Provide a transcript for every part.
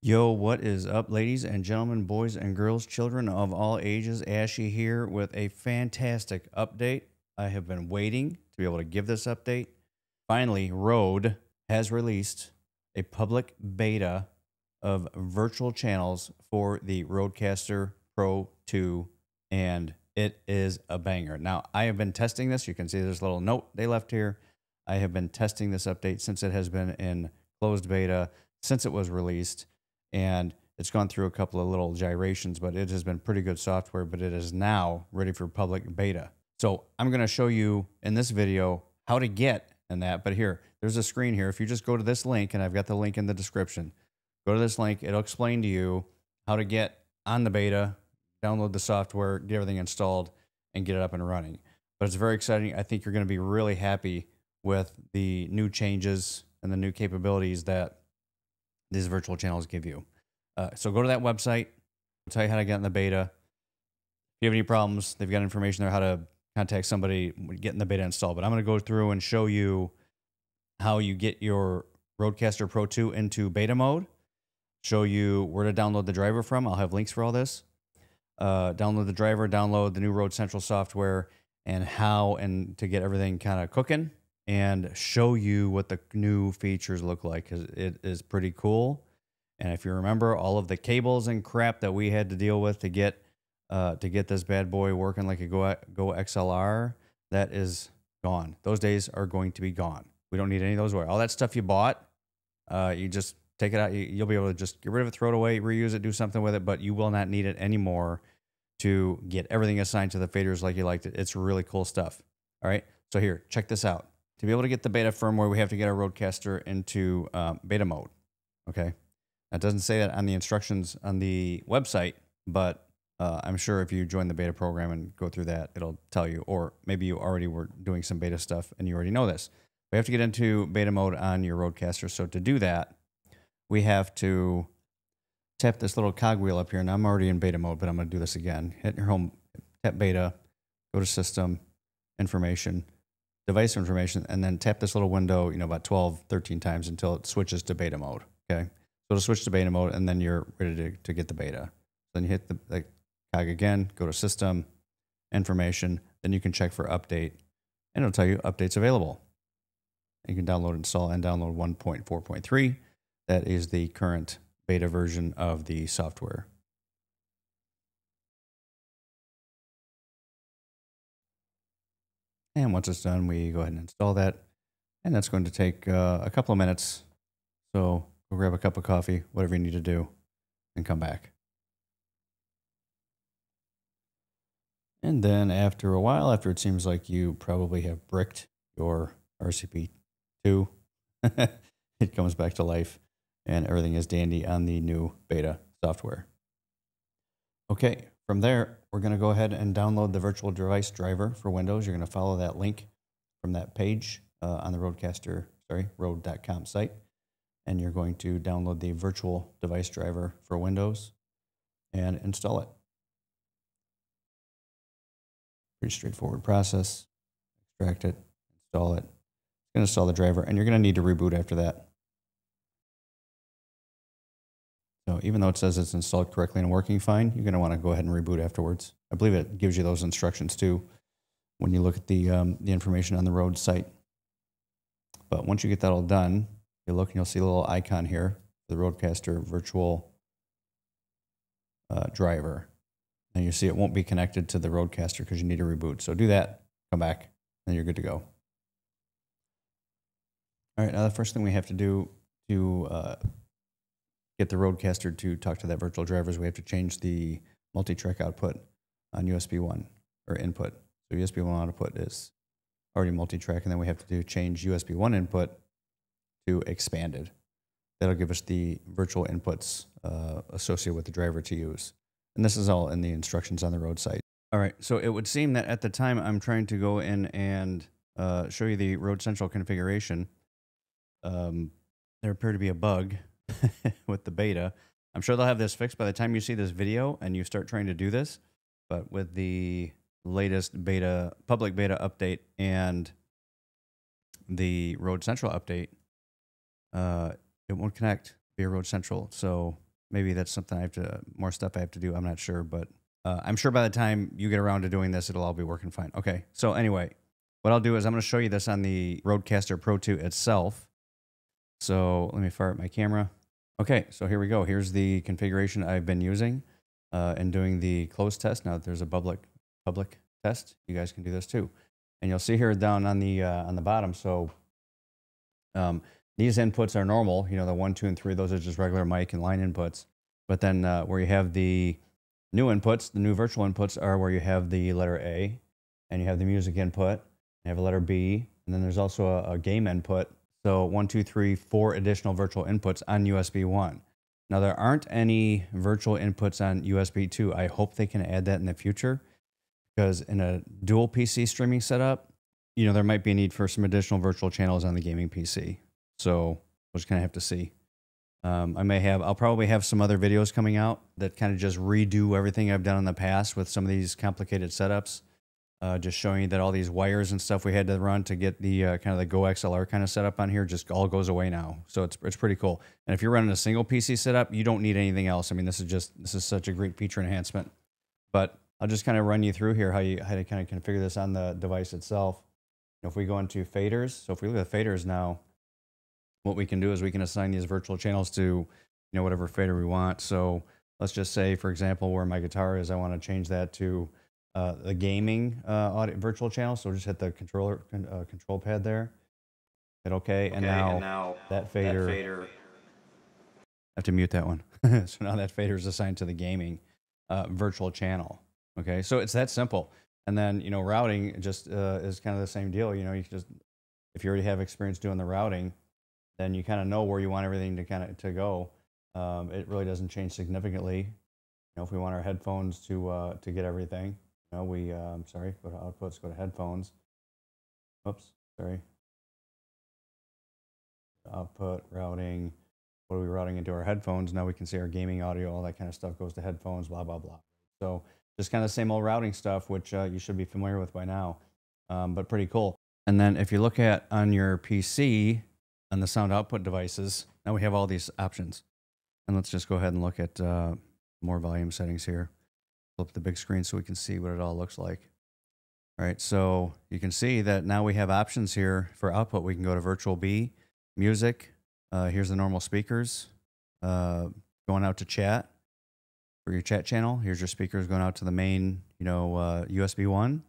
Yo, what is up, ladies and gentlemen, boys and girls, children of all ages? Ashy here with a fantastic update. I have been waiting to be able to give this update. Finally, Rode has released a public beta of virtual channels for the Rodecaster Pro 2, and it is a banger. Now, I have been testing this. You can see there's a little note they left here. I have been testing this update since it has been in closed beta, since it was released and it's gone through a couple of little gyrations, but it has been pretty good software, but it is now ready for public beta. So I'm gonna show you in this video how to get in that, but here, there's a screen here. If you just go to this link, and I've got the link in the description, go to this link, it'll explain to you how to get on the beta, download the software, get everything installed, and get it up and running. But it's very exciting. I think you're gonna be really happy with the new changes and the new capabilities that these virtual channels give you. Uh, so go to that website. I'll tell you how to get in the beta. If you have any problems, they've got information there how to contact somebody, getting the beta installed. But I'm going to go through and show you how you get your Roadcaster Pro 2 into beta mode, show you where to download the driver from. I'll have links for all this. Uh, download the driver, download the new Road Central software, and how and to get everything kind of cooking and show you what the new features look like because it is pretty cool. And if you remember all of the cables and crap that we had to deal with to get uh, to get this bad boy working like a Go, Go XLR, that is gone. Those days are going to be gone. We don't need any of those. Away. All that stuff you bought, uh, you just take it out. You'll be able to just get rid of it, throw it away, reuse it, do something with it, but you will not need it anymore to get everything assigned to the faders like you liked it. It's really cool stuff. All right. So here, check this out to be able to get the beta firmware, we have to get our Roadcaster into uh, beta mode. Okay. That doesn't say that on the instructions on the website, but uh, I'm sure if you join the beta program and go through that, it'll tell you. Or maybe you already were doing some beta stuff and you already know this. We have to get into beta mode on your Roadcaster. So to do that, we have to tap this little cogwheel up here. And I'm already in beta mode, but I'm going to do this again. Hit your home, tap beta, go to system, information device information, and then tap this little window, you know, about 12, 13 times until it switches to beta mode. Okay. So it'll switch to beta mode, and then you're ready to, to get the beta. Then you hit the, tag again, go to system, information, then you can check for update, and it'll tell you updates available. You can download, install, and download 1.4.3. That is the current beta version of the software. And once it's done, we go ahead and install that. And that's going to take uh, a couple of minutes. So go grab a cup of coffee, whatever you need to do, and come back. And then after a while, after it seems like you probably have bricked your RCP2, it comes back to life and everything is dandy on the new beta software. Okay, from there, we're going to go ahead and download the virtual device driver for Windows. You're going to follow that link from that page uh, on the Roadcaster, sorry, road.com site. And you're going to download the virtual device driver for Windows and install it. Pretty straightforward process. Extract it, install it. It's going to install the driver, and you're going to need to reboot after that. So even though it says it's installed correctly and working fine, you're going to want to go ahead and reboot afterwards. I believe it gives you those instructions too when you look at the, um, the information on the road site. But once you get that all done, you look and you'll see a little icon here, the Roadcaster virtual uh, driver. And you see it won't be connected to the Roadcaster because you need to reboot. So do that, come back, and you're good to go. All right, now the first thing we have to do to uh, get the Roadcaster to talk to that virtual driver is we have to change the multi-track output on USB 1 or input. So USB 1 output is already multi-track, and then we have to do change USB 1 input to expanded. That'll give us the virtual inputs uh, associated with the driver to use. And this is all in the instructions on the road site. All right, so it would seem that at the time I'm trying to go in and uh, show you the Road Central configuration, um, there appeared to be a bug with the beta. I'm sure they'll have this fixed by the time you see this video and you start trying to do this. But with the latest beta, public beta update and the Road Central update, uh, it won't connect via Road Central. So maybe that's something I have to, more stuff I have to do. I'm not sure, but uh, I'm sure by the time you get around to doing this, it'll all be working fine. Okay. So anyway, what I'll do is I'm going to show you this on the Roadcaster Pro 2 itself. So let me fire up my camera. Okay, so here we go. Here's the configuration I've been using uh, and doing the closed test. Now that there's a public, public test, you guys can do this too. And you'll see here down on the, uh, on the bottom, so um, these inputs are normal, you know, the one, two, and three, those are just regular mic and line inputs. But then uh, where you have the new inputs, the new virtual inputs are where you have the letter A, and you have the music input, you have a letter B, and then there's also a, a game input, so one, two, three, four additional virtual inputs on USB 1. Now there aren't any virtual inputs on USB 2. I hope they can add that in the future because in a dual PC streaming setup, you know, there might be a need for some additional virtual channels on the gaming PC. So we will just kind of have to see. Um, I may have, I'll probably have some other videos coming out that kind of just redo everything I've done in the past with some of these complicated setups uh, just showing you that all these wires and stuff we had to run to get the uh, kind of the Go XLR kind of setup on here just all goes away now. So it's, it's pretty cool. And if you're running a single PC setup, you don't need anything else. I mean, this is just, this is such a great feature enhancement. But I'll just kind of run you through here how you how to kind of configure this on the device itself. if we go into faders, so if we look at faders now, what we can do is we can assign these virtual channels to you know whatever fader we want. So let's just say, for example, where my guitar is, I want to change that to uh, the gaming uh, audio, virtual channel. So just hit the controller uh, control pad there. Hit OK, okay and, now and, now that fader. That fader. I have to mute that one. so now that fader is assigned to the gaming virtual channel. Okay, so it's that simple. And then you know routing just is kind of the same deal. You know you just if you already have experience doing the routing, then you kind of know where you want everything to kind of to go. Um, it really doesn't change significantly. You know, if we want our headphones to uh, to get everything, now we, uh, I'm sorry, go to outputs, go to headphones. Oops, sorry. Output, routing, what are we routing into our headphones? Now we can see our gaming audio, all that kind of stuff goes to headphones, blah, blah, blah. So just kind of same old routing stuff, which uh, you should be familiar with by now, um, but pretty cool. And then if you look at on your PC, on the sound output devices, now we have all these options. And let's just go ahead and look at uh, more volume settings here flip the big screen so we can see what it all looks like. All right, so you can see that now we have options here for output. We can go to virtual B, music, uh, here's the normal speakers uh, going out to chat for your chat channel. Here's your speakers going out to the main, you know, uh, USB one.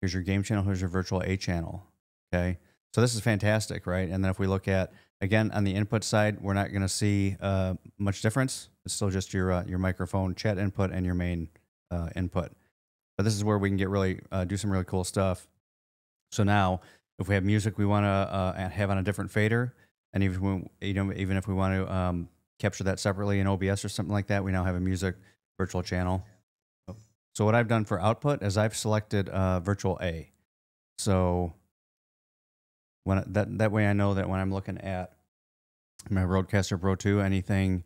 Here's your game channel. Here's your virtual A channel. Okay, so this is fantastic, right? And then if we look at again on the input side, we're not going to see uh, much difference. It's still just your uh, your microphone, chat input, and your main uh, input. But this is where we can get really uh, do some really cool stuff. So now, if we have music we want to uh, have on a different fader, and even when, you know even if we want to um, capture that separately in OBS or something like that, we now have a music virtual channel. So what I've done for output is I've selected uh, virtual A. So when that that way I know that when I'm looking at my Roadcaster Pro 2, anything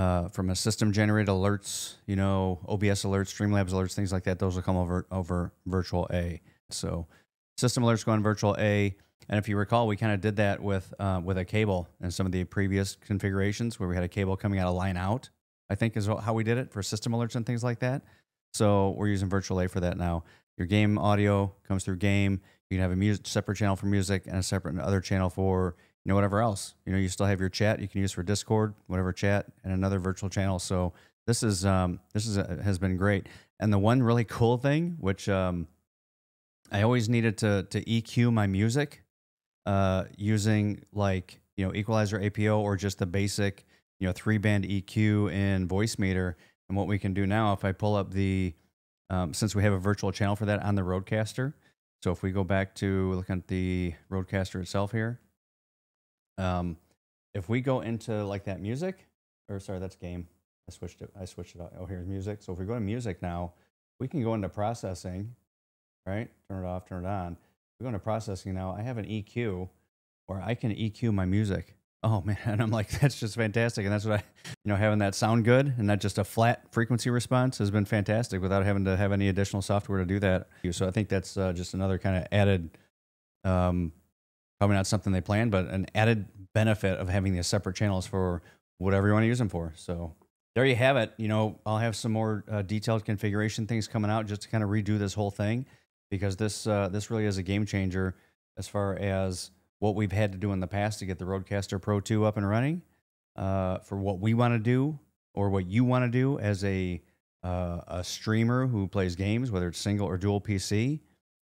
uh, from a system generated alerts, you know, OBS alerts, Streamlabs alerts, things like that. Those will come over over virtual A. So system alerts go on virtual A. And if you recall, we kind of did that with uh, with a cable and some of the previous configurations where we had a cable coming out of line out. I think is how we did it for system alerts and things like that. So we're using virtual A for that now. Your game audio comes through game. You can have a music, separate channel for music and a separate other channel for you know, whatever else. You know, you still have your chat you can use for Discord, whatever chat, and another virtual channel. So this is um, this is a, uh, has been great. And the one really cool thing, which um, I always needed to to EQ my music uh, using like you know Equalizer APO or just the basic you know three band EQ in Voice Meter. And what we can do now, if I pull up the um, since we have a virtual channel for that on the Roadcaster. So if we go back to looking at the Roadcaster itself here, um, if we go into like that music, or sorry, that's game. I switched it. I switched it. Out. Oh, here's music. So if we go to music now, we can go into processing, right? Turn it off, turn it on. We go into processing now. I have an EQ where I can EQ my music. Oh man, and I'm like, that's just fantastic. And that's what I, you know, having that sound good and not just a flat frequency response has been fantastic without having to have any additional software to do that. So I think that's uh, just another kind of added um, probably not something they planned, but an added benefit of having these separate channels for whatever you want to use them for. So there you have it. You know, I'll have some more uh, detailed configuration things coming out just to kind of redo this whole thing because this uh, this really is a game changer as far as what we've had to do in the past to get the Roadcaster Pro 2 up and running uh, for what we want to do or what you want to do as a uh, a streamer who plays games, whether it's single or dual PC.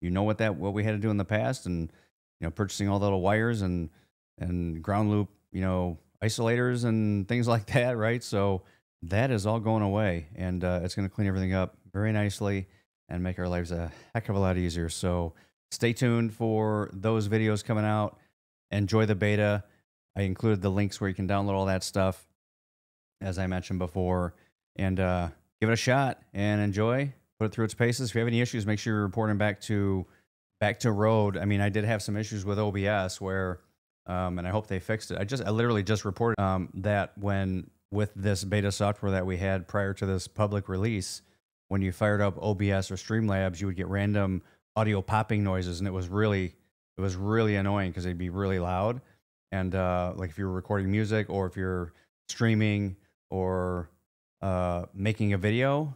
You know what that what we had to do in the past and you know, purchasing all the little wires and and ground loop, you know, isolators and things like that, right? So that is all going away, and uh, it's going to clean everything up very nicely and make our lives a heck of a lot easier. So stay tuned for those videos coming out. Enjoy the beta. I included the links where you can download all that stuff, as I mentioned before, and uh, give it a shot and enjoy. Put it through its paces. If you have any issues, make sure you're reporting back to back to road. I mean, I did have some issues with OBS where, um, and I hope they fixed it. I just, I literally just reported um, that when with this beta software that we had prior to this public release, when you fired up OBS or Streamlabs, you would get random audio popping noises, and it was really, it was really annoying because they'd be really loud. And uh, like if you're recording music or if you're streaming or uh, making a video,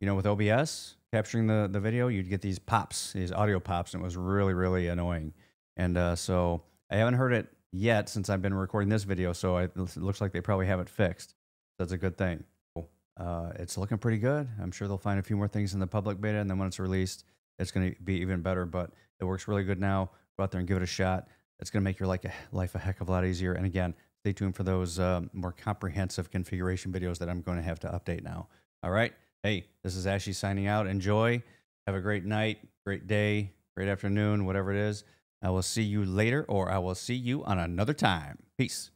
you know, with OBS, capturing the, the video, you'd get these pops, these audio pops, and it was really, really annoying. And uh, so I haven't heard it yet since I've been recording this video, so I, it looks like they probably have it fixed. That's a good thing. Uh, it's looking pretty good. I'm sure they'll find a few more things in the public beta, and then when it's released, it's going to be even better. But it works really good now. Go out there and give it a shot. It's going to make your like life a heck of a lot easier. And again, stay tuned for those uh, more comprehensive configuration videos that I'm going to have to update now. All right hey, this is Ashley signing out. Enjoy. Have a great night, great day, great afternoon, whatever it is. I will see you later, or I will see you on another time. Peace.